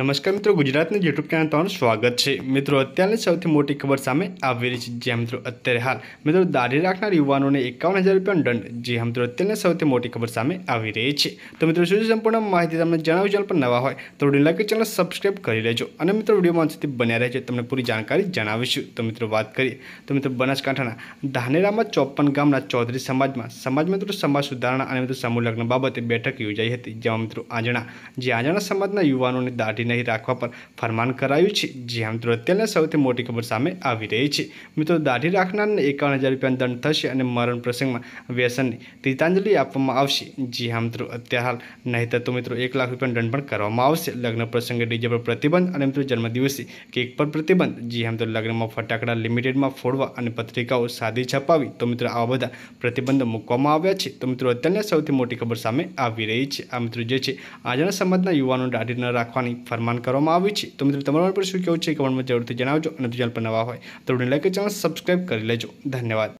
નમસ્કાર મિત્રો ગુજરાતની યુટ્યુબ ચેનલ તમારું સ્વાગત છે મિત્રો અત્યારની સૌથી મોટી ખબર સામે આવી રહી છે જે મિત્રો અત્યારે હાલ મિત્રો દાઢી રાખનાર યુવાનોને એકાવન હજાર રૂપિયાનો દંડ જે મિત્રો અત્યારની સૌથી મોટી ખબર સામે આવી રહી છે તો મિત્રો સુધી સંપૂર્ણ માહિતી તમને જણાવી ચેનલ પર નવા હોય તો લાગે ચેનલ સબસ્ક્રાઈબ કરી લેજો અને મિત્રો વિડીયોમાં સુધી બન્યા રહેજો તમને પૂરી જાણકારી જણાવીશું તો મિત્રો વાત કરીએ તો મિત્રો બનાસકાંઠાના ધાનેરામાં ચોપન ગામના ચૌધરી સમાજમાં સમાજ મિત્રો સમાજ સુધારણા અને મિત્રો સમૂહ લગ્ન બાબતે બેઠક યોજાઈ હતી જેમાં મિત્રો આંજણા જે આંજણા સમાજના યુવાનોને દાઢી પાર્ટી નહીં રાખવા પર ફરમાન કરાયું છે જે મિત્રો અત્યારના સૌથી મોટી ખબર સામે આવી રહી છે મિત્રો દાઢી રાખનારને એકાવન હજાર રૂપિયાનો દંડ થશે અને મરણ પ્રસંગમાં વ્યસનની તિતાંજલિ આપવામાં આવશે જે હા મિત્રો અત્યાર હાલ નહીં તો મિત્રો એક લાખ રૂપિયાનો દંડ પણ કરવામાં આવશે લગ્ન પ્રસંગે ડીજે પર પ્રતિબંધ અને મિત્રો જન્મદિવસે કેક પર પ્રતિબંધ જે આમ તો લગ્નમાં ફટાકડા લિમિટેડમાં ફોડવા અને પત્રિકાઓ સાદી છપાવી તો મિત્રો આવા બધા પ્રતિબંધો મૂકવામાં આવ્યા છે તો મિત્રો અત્યારના સૌથી મોટી ખબર સામે આવી રહી છે આ મિત્રો જે છે આજના સમાજના યુવાનો દાઢી ન રાખવાની ફરમાન કરવામાં આવી છે તો મિત્રો તમારા પર શું કહેવું છે કમેન્ટમાં જરૂરથી જણાવજો અને ચેનલ પર નવા હોય તો લાઈક ચેનલ સબસ્ક્રાઈબ કરી લેજો ધન્યવાદ